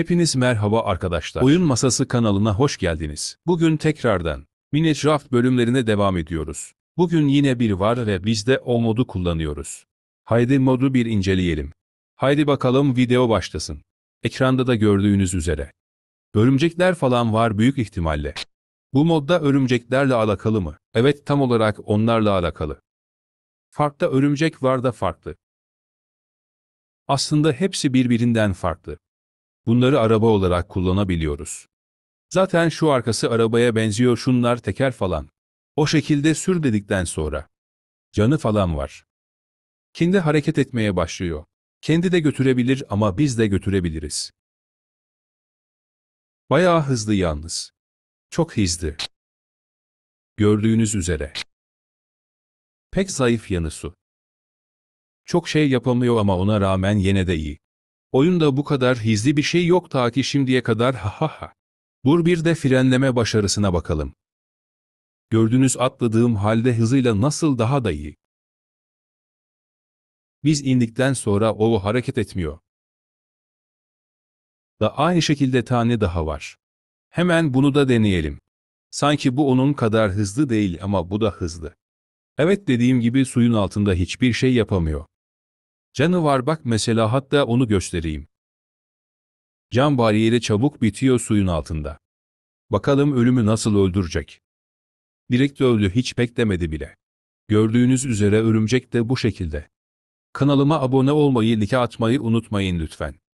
Hepiniz merhaba arkadaşlar. Oyun Masası kanalına hoş geldiniz. Bugün tekrardan Minecraft bölümlerine devam ediyoruz. Bugün yine bir var ve biz de o modu kullanıyoruz. Haydi modu bir inceleyelim. Haydi bakalım video başlasın. Ekranda da gördüğünüz üzere. Örümcekler falan var büyük ihtimalle. Bu modda örümceklerle alakalı mı? Evet tam olarak onlarla alakalı. Farkta örümcek var da farklı. Aslında hepsi birbirinden farklı. Bunları araba olarak kullanabiliyoruz. Zaten şu arkası arabaya benziyor şunlar teker falan. O şekilde sür dedikten sonra. Canı falan var. Kendi hareket etmeye başlıyor. Kendi de götürebilir ama biz de götürebiliriz. Bayağı hızlı yalnız. Çok hızlı. Gördüğünüz üzere. Pek zayıf yanı su. Çok şey yapamıyor ama ona rağmen yine de iyi. Oyunda bu kadar hizli bir şey yok ta ki şimdiye kadar ha ha ha. Bur bir de frenleme başarısına bakalım. Gördüğünüz atladığım halde hızıyla nasıl daha da iyi. Biz indikten sonra o hareket etmiyor. Da aynı şekilde tane daha var. Hemen bunu da deneyelim. Sanki bu onun kadar hızlı değil ama bu da hızlı. Evet dediğim gibi suyun altında hiçbir şey yapamıyor. Canavar bak mesela hatta onu göstereyim. Cam bariyeri çabuk bitiyor suyun altında. Bakalım ölümü nasıl öldürecek. Direkt öldü hiç beklemedi bile. Gördüğünüz üzere örümcek de bu şekilde. Kanalıma abone olmayı, like atmayı unutmayın lütfen.